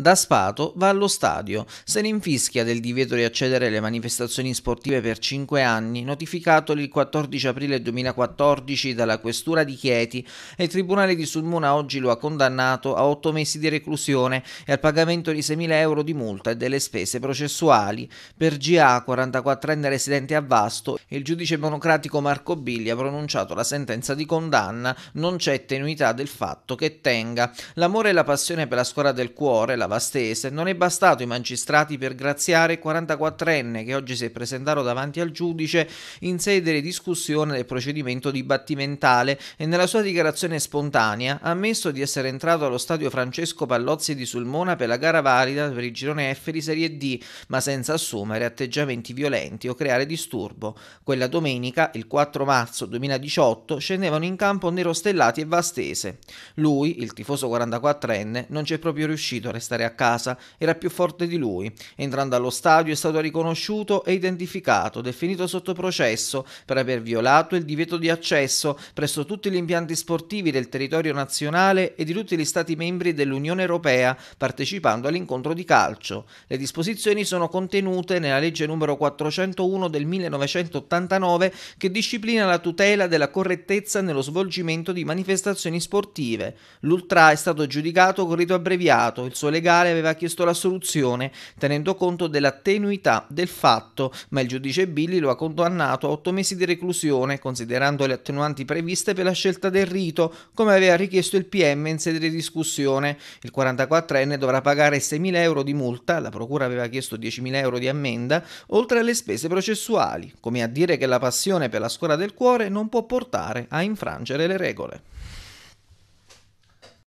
Da Spato va allo stadio, se ne infischia del divieto di accedere alle manifestazioni sportive per 5 anni, notificato il 14 aprile 2014 dalla Questura di Chieti e il Tribunale di Sulmona oggi lo ha condannato a 8 mesi di reclusione e al pagamento di 6.000 euro di multa e delle spese processuali. Per GA, 44enne residente a Vasto, il giudice monocratico Marco Bigli ha pronunciato la sentenza di condanna, non c'è tenuità del fatto che tenga. L'amore e la passione per la squadra del cuore, la Vastese, non è bastato i magistrati per graziare il 44enne che oggi si è presentato davanti al giudice in sede di discussione del procedimento dibattimentale e nella sua dichiarazione spontanea ha ammesso di essere entrato allo stadio Francesco Pallozzi di Sulmona per la gara valida per il girone F di Serie D, ma senza assumere atteggiamenti violenti o creare disturbo. Quella domenica, il 4 marzo 2018, scendevano in campo Nero Stellati e Vastese. Lui, il tifoso 44enne, non ci è proprio riuscito a restare portare a casa era più forte di lui. Entrando allo stadio è stato riconosciuto e identificato, definito sotto processo per aver violato il divieto di accesso presso tutti gli impianti sportivi del territorio nazionale e di tutti gli Stati membri dell'Unione Europea partecipando all'incontro di calcio. Le disposizioni sono contenute nella legge numero 401 del 1989 che disciplina la tutela della correttezza nello svolgimento di manifestazioni sportive. L'ultra è stato giudicato con rito abbreviato, il suo legame legale aveva chiesto la soluzione, tenendo conto della tenuità del fatto, ma il giudice Billy lo ha condannato a 8 mesi di reclusione, considerando le attenuanti previste per la scelta del rito, come aveva richiesto il PM in sede di discussione. Il 44enne dovrà pagare 6.000 euro di multa, la procura aveva chiesto 10.000 euro di ammenda, oltre alle spese processuali, come a dire che la passione per la scuola del cuore non può portare a infrangere le regole.